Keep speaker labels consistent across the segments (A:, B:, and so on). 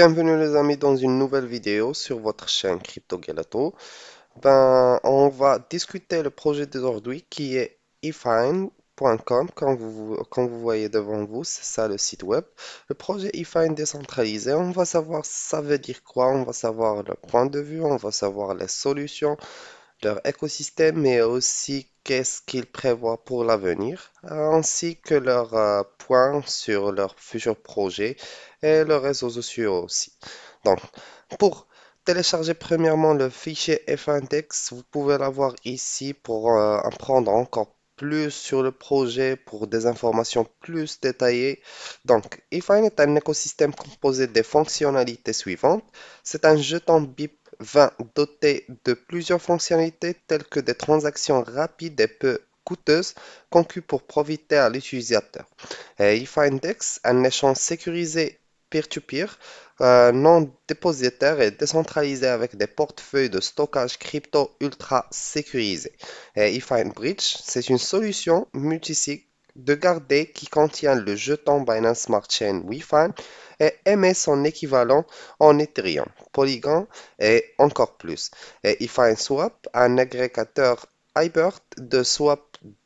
A: Bienvenue les amis dans une nouvelle vidéo sur votre chaîne Crypto Galato. Ben, on va discuter le projet d'aujourd'hui qui est efine.com comme vous, vous voyez devant vous, c'est ça le site web. Le projet efine décentralisé, on va savoir ça veut dire quoi, on va savoir le point de vue, on va savoir les solutions, écosystème, mais aussi qu'est-ce qu'ils prévoient pour l'avenir, ainsi que leurs euh, points sur leurs futurs projets et leurs réseaux sociaux aussi. Donc, pour télécharger premièrement le fichier Findex, vous pouvez l'avoir ici pour euh, apprendre encore plus sur le projet pour des informations plus détaillées. Donc, il est un écosystème composé des fonctionnalités suivantes. C'est un jeton BIP 20 dotés de plusieurs fonctionnalités telles que des transactions rapides et peu coûteuses conçues pour profiter à l'utilisateur. eFindex, un échange sécurisé peer-to-peer, non dépositaire et décentralisé avec des portefeuilles de stockage crypto ultra sécurisés. Et Bridge, c'est une solution multisig de garder qui contient le jeton Binance Smart Chain WeFi et émet son équivalent en Ethereum, Polygon et encore plus. Et il fait un swap, un agrégateur hyper de swap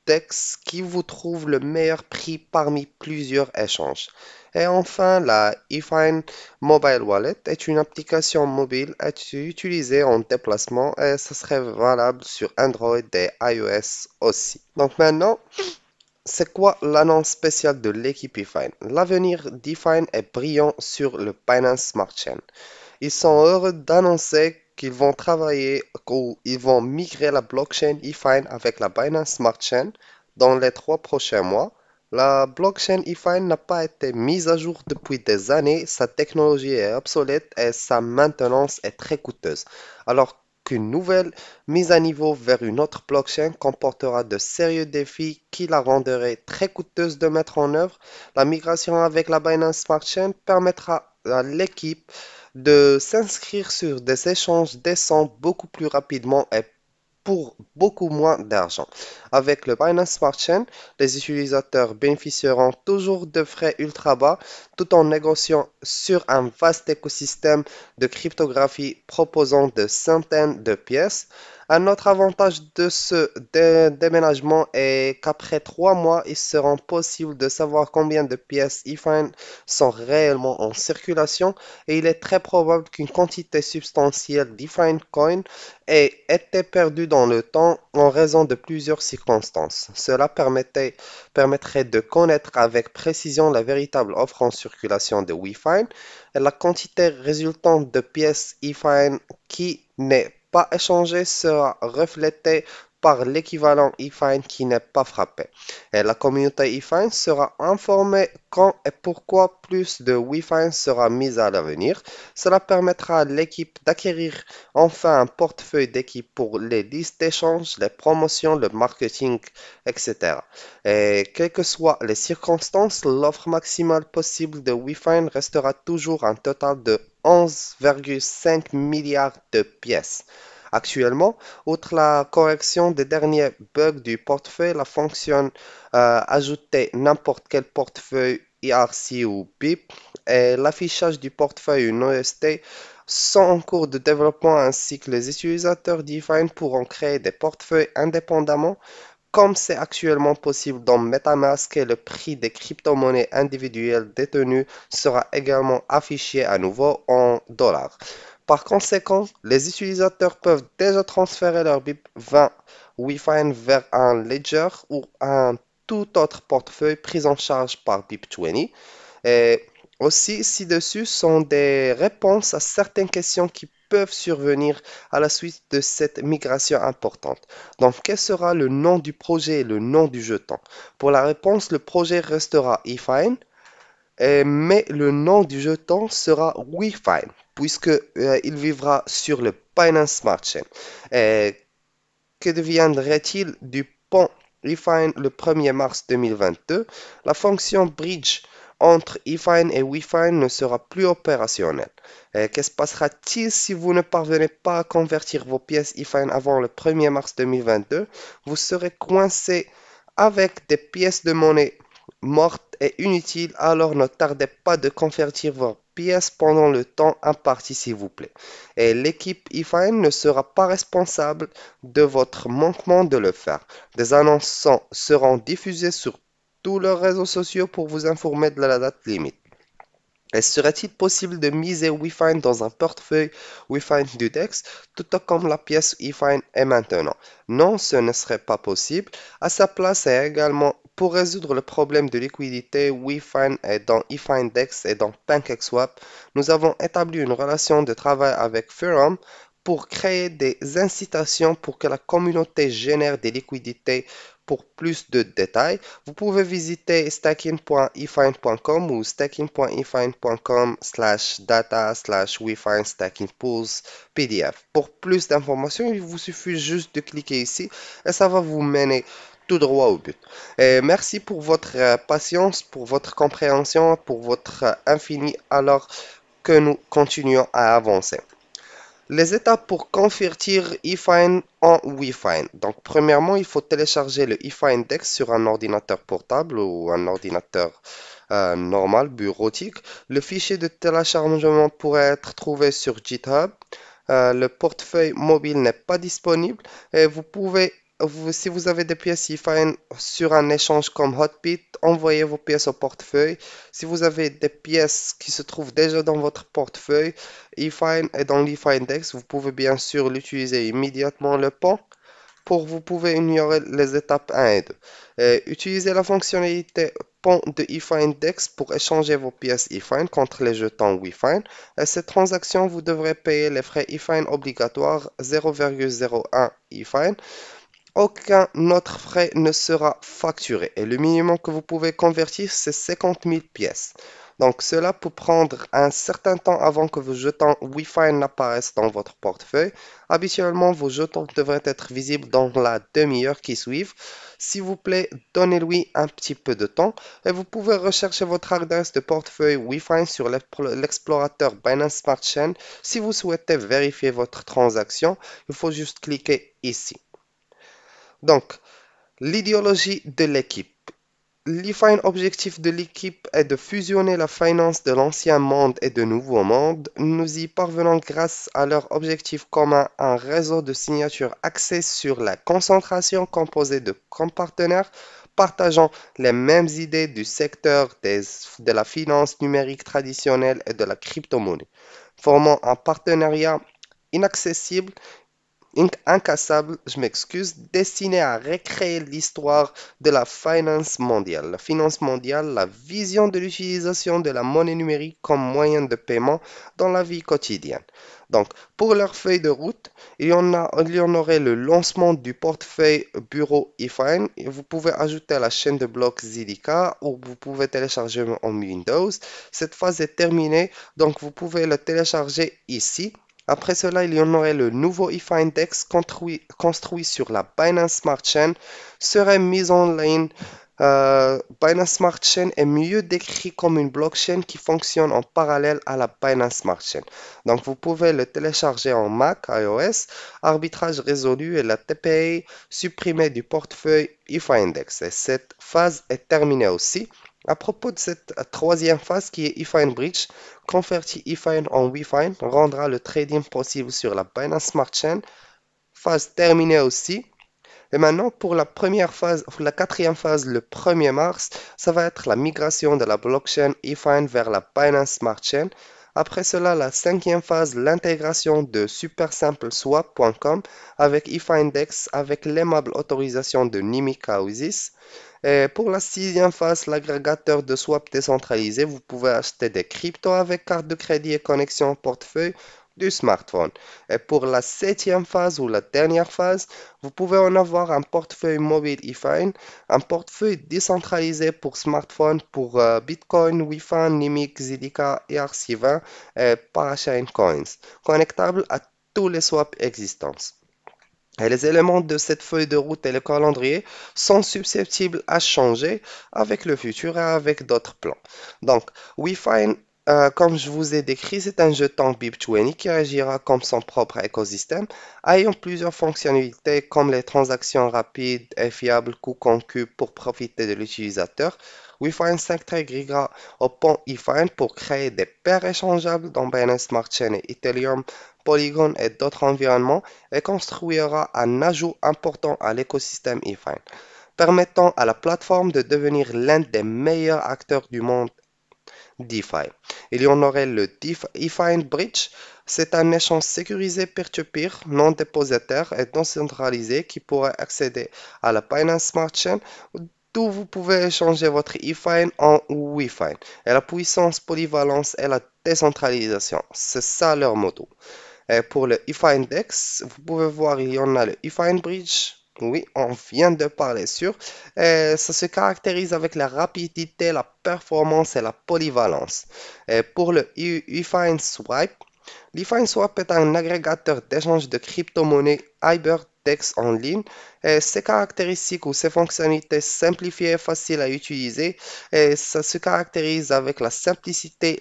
A: DEX qui vous trouve le meilleur prix parmi plusieurs échanges. Et enfin, la eFine Mobile Wallet est une application mobile utilisée en déplacement et ce serait valable sur Android et iOS aussi. Donc maintenant, c'est quoi l'annonce spéciale de l'équipe eFine L'avenir d'eFine est brillant sur le Binance Smart Chain. Ils sont heureux d'annoncer qu'ils vont travailler ou ils vont migrer la blockchain eFine avec la Binance Smart Chain dans les trois prochains mois. La blockchain eFine n'a pas été mise à jour depuis des années, sa technologie est obsolète et sa maintenance est très coûteuse. Alors une nouvelle mise à niveau vers une autre blockchain comportera de sérieux défis qui la rendraient très coûteuse de mettre en œuvre, la migration avec la Binance Smart Chain permettra à l'équipe de s'inscrire sur des échanges décents beaucoup plus rapidement et pour beaucoup moins d'argent. Avec le Binance Smart Chain, les utilisateurs bénéficieront toujours de frais ultra bas tout en négociant sur un vaste écosystème de cryptographie proposant de centaines de pièces. Un autre avantage de ce déménagement est qu'après trois mois, il sera possible de savoir combien de pièces IFAN sont réellement en circulation et il est très probable qu'une quantité substantielle d'e-Fine coin ait été perdue dans le temps en raison de plusieurs circonstances. Cela permettrait de connaître avec précision la véritable offre en circulation de et la quantité résultante de pièces IFAN qui n'est pas échangé sera reflété par l'équivalent IFINE qui n'est pas frappé. Et la communauté IFINE sera informée quand et pourquoi plus de WIFINE sera mise à l'avenir. Cela permettra à l'équipe d'acquérir enfin un portefeuille d'équipe pour les listes d'échange, les promotions, le marketing, etc. Et quelles que soient les circonstances, l'offre maximale possible de E-Find restera toujours un total de 11,5 milliards de pièces. Actuellement, outre la correction des derniers bugs du portefeuille, la fonction euh, ajouter n'importe quel portefeuille IRC ou BIP et l'affichage du portefeuille une OST sont en cours de développement ainsi que les utilisateurs Define pourront créer des portefeuilles indépendamment comme c'est actuellement possible dans MetaMask, le prix des crypto-monnaies individuelles détenues sera également affiché à nouveau en dollars. Par conséquent, les utilisateurs peuvent déjà transférer leur BIP20 Wi-Fi vers un Ledger ou un tout autre portefeuille pris en charge par BIP20. Et aussi, ci-dessus sont des réponses à certaines questions qui peuvent survenir à la suite de cette migration importante. Donc, quel sera le nom du projet, le nom du jeton Pour la réponse, le projet restera eFine, euh, mais le nom du jeton sera WeFine, puisqu'il euh, il vivra sur le Binance Smart Chain. Et euh, que deviendrait-il du pont refine le 1er mars 2022, la fonction bridge entre ifine et We-fine ne sera plus opérationnel. Euh, qu'est-ce qui se passera-t-il si vous ne parvenez pas à convertir vos pièces ifine avant le 1er mars 2022 Vous serez coincé avec des pièces de monnaie mortes et inutiles, alors ne tardez pas de convertir vos pièces pendant le temps imparti, s'il vous plaît. Et l'équipe ifine ne sera pas responsable de votre manquement de le faire. Des annonces seront diffusées sur leurs réseaux sociaux pour vous informer de la date limite. Et serait-il possible de miser WeFind dans un portefeuille WeFind du DEX, tout comme la pièce WeFind est maintenant Non, ce ne serait pas possible. À sa place, est également pour résoudre le problème de liquidité, WeFind est dans DEX et dans PancakeSwap. Nous avons établi une relation de travail avec Ferrum pour créer des incitations pour que la communauté génère des liquidités pour plus de détails, vous pouvez visiter stacking.efine.com ou stacking.efine.com slash data slash find stacking pools PDF. Pour plus d'informations, il vous suffit juste de cliquer ici et ça va vous mener tout droit au but. merci pour votre euh, patience, pour votre compréhension, pour votre euh, infini alors que nous continuons à avancer. Les étapes pour convertir ifine en fi Donc premièrement, il faut télécharger le index sur un ordinateur portable ou un ordinateur euh, normal, bureautique. Le fichier de téléchargement pourrait être trouvé sur GitHub. Euh, le portefeuille mobile n'est pas disponible et vous pouvez si vous avez des pièces Efine sur un échange comme Hotbit, envoyez vos pièces au portefeuille. Si vous avez des pièces qui se trouvent déjà dans votre portefeuille, Efine et dans Index, vous pouvez bien sûr l'utiliser immédiatement le pont pour vous pouvez ignorer les étapes 1 et 2. utilisez la fonctionnalité pont de Index pour échanger vos pièces Efine contre les jetons WIFINE. À cette transaction, vous devrez payer les frais Efine obligatoires 0,01 Efine aucun autre frais ne sera facturé. Et le minimum que vous pouvez convertir, c'est 50 000 pièces. Donc cela peut prendre un certain temps avant que vos jetons Wi-Fi n'apparaissent dans votre portefeuille. Habituellement, vos jetons devraient être visibles dans la demi-heure qui suivent. S'il vous plaît, donnez-lui un petit peu de temps et vous pouvez rechercher votre adresse de portefeuille Wi-Fi sur l'explorateur Binance Smart Chain. Si vous souhaitez vérifier votre transaction, il faut juste cliquer ici. Donc, l'idéologie de l'équipe. L'objectif objectif de l'équipe est de fusionner la finance de l'ancien monde et de nouveau monde. Nous y parvenons grâce à leur objectif commun, un réseau de signatures axé sur la concentration composée de partenaires partageant les mêmes idées du secteur des, de la finance numérique traditionnelle et de la crypto-monnaie, formant un partenariat inaccessible incassable, je m'excuse, destiné à recréer l'histoire de la finance mondiale. La finance mondiale, la vision de l'utilisation de la monnaie numérique comme moyen de paiement dans la vie quotidienne. Donc, pour leur feuille de route, il y, en a, aurait le lancement du portefeuille bureau eFine. Vous pouvez ajouter la chaîne de blocs Zika ou vous pouvez télécharger en Windows. Cette phase est terminée, donc vous pouvez le télécharger ici. Après cela, il y en aurait le nouveau IFA Index construit, sur la Binance Smart Chain serait mis en ligne. Euh, Binance Smart Chain est mieux décrit comme une blockchain qui fonctionne en parallèle à la Binance Smart Chain. Donc vous pouvez le télécharger en Mac, iOS, arbitrage résolu et la TPI supprimée du portefeuille IFA Index. cette phase est terminée aussi. À propos de cette troisième phase qui est eFine Bridge, convertir find en Wifine rendra le trading possible sur la Binance Smart Chain. Phase terminée aussi. Et maintenant, pour la première phase, la quatrième phase, le 1er mars, ça va être la migration de la blockchain Ifine vers la Binance Smart Chain. Après cela, la cinquième phase, l'intégration de supersimpleswap.com avec Ifindex avec l'aimable autorisation de Nimi Kausis. Euh, pour la sixième phase, l'agrégateur de swap décentralisé, vous pouvez acheter des cryptos avec carte de crédit et connexion portefeuille du smartphone. Et pour la septième phase ou la dernière phase, vous pouvez en avoir un portefeuille mobile eFine, un portefeuille décentralisé pour smartphone pour euh, Bitcoin, Wi-Fi, Nimic, et ERC20 et Coins, connectable à tous les swaps existants les éléments de cette feuille de route et le calendrier sont susceptibles à changer avec le futur et avec d'autres plans. Donc, wi euh, comme je vous ai décrit, c'est un jeton BIP20 qui agira comme son propre écosystème, ayant plusieurs fonctionnalités comme les transactions rapides et fiables coûts concu pour profiter de l'utilisateur, Wi-Fi 5 au pont E-Find pour créer des paires échangeables dans Binance Smart Chain et Ethereum, Polygon et d'autres environnements et construira un ajout important à l'écosystème Ifine, permettant à la plateforme de devenir l'un des meilleurs acteurs du monde DeFi. Il y en aurait le DeFi e Bridge, c'est un échange sécurisé peer-to-peer, non dépositaire et non centralisé qui pourrait accéder à la Binance Smart Chain tout vous pouvez échanger votre ifine en wifine. Et la puissance, polyvalence et la décentralisation, c'est ça leur moto. Et pour le ifine DEX, vous pouvez voir, il y en a le ifine bridge. Oui, on vient de parler sur. Et ça se caractérise avec la rapidité, la performance et la polyvalence. Et pour le ifine e-, swipe, l'ifine swap est un agrégateur d'échange de crypto-monnaies Hybrid en ligne. Et ses caractéristiques ou ses fonctionnalités simplifiées et faciles à utiliser, et ça se caractérise avec la simplicité,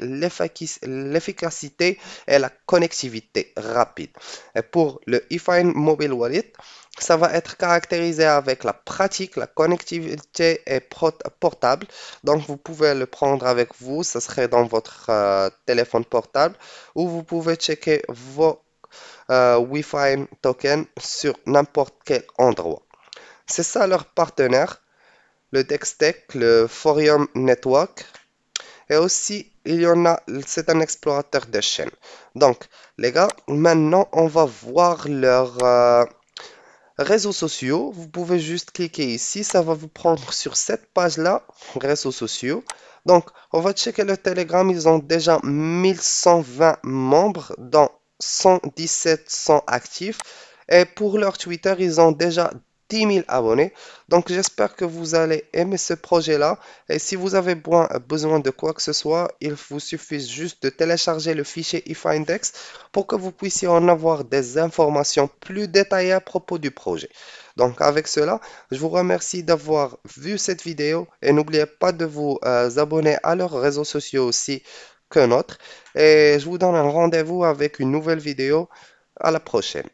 A: l'efficacité et la connectivité rapide. Et pour le eFine Mobile Wallet, ça va être caractérisé avec la pratique, la connectivité et portable. Donc, vous pouvez le prendre avec vous. Ça serait dans votre euh, téléphone portable. où vous pouvez checker vos euh, Wi-Fi token sur n'importe quel endroit. C'est ça leur partenaire, le Dextech, le Forum Network. Et aussi, il y en a, c'est un explorateur de chaîne. Donc, les gars, maintenant, on va voir leurs euh, réseaux sociaux. Vous pouvez juste cliquer ici, ça va vous prendre sur cette page-là, réseaux sociaux. Donc, on va checker le Telegram. Ils ont déjà 1120 membres, dans. 11700 actifs. Et pour leur Twitter, ils ont déjà 10 000 abonnés. Donc j'espère que vous allez aimer ce projet-là. Et si vous avez besoin de quoi que ce soit, il vous suffit juste de télécharger le fichier iFindex pour que vous puissiez en avoir des informations plus détaillées à propos du projet. Donc avec cela, je vous remercie d'avoir vu cette vidéo et n'oubliez pas de vous euh, abonner à leurs réseaux sociaux aussi qu'un autre. Et je vous donne un rendez-vous avec une nouvelle vidéo. À la prochaine.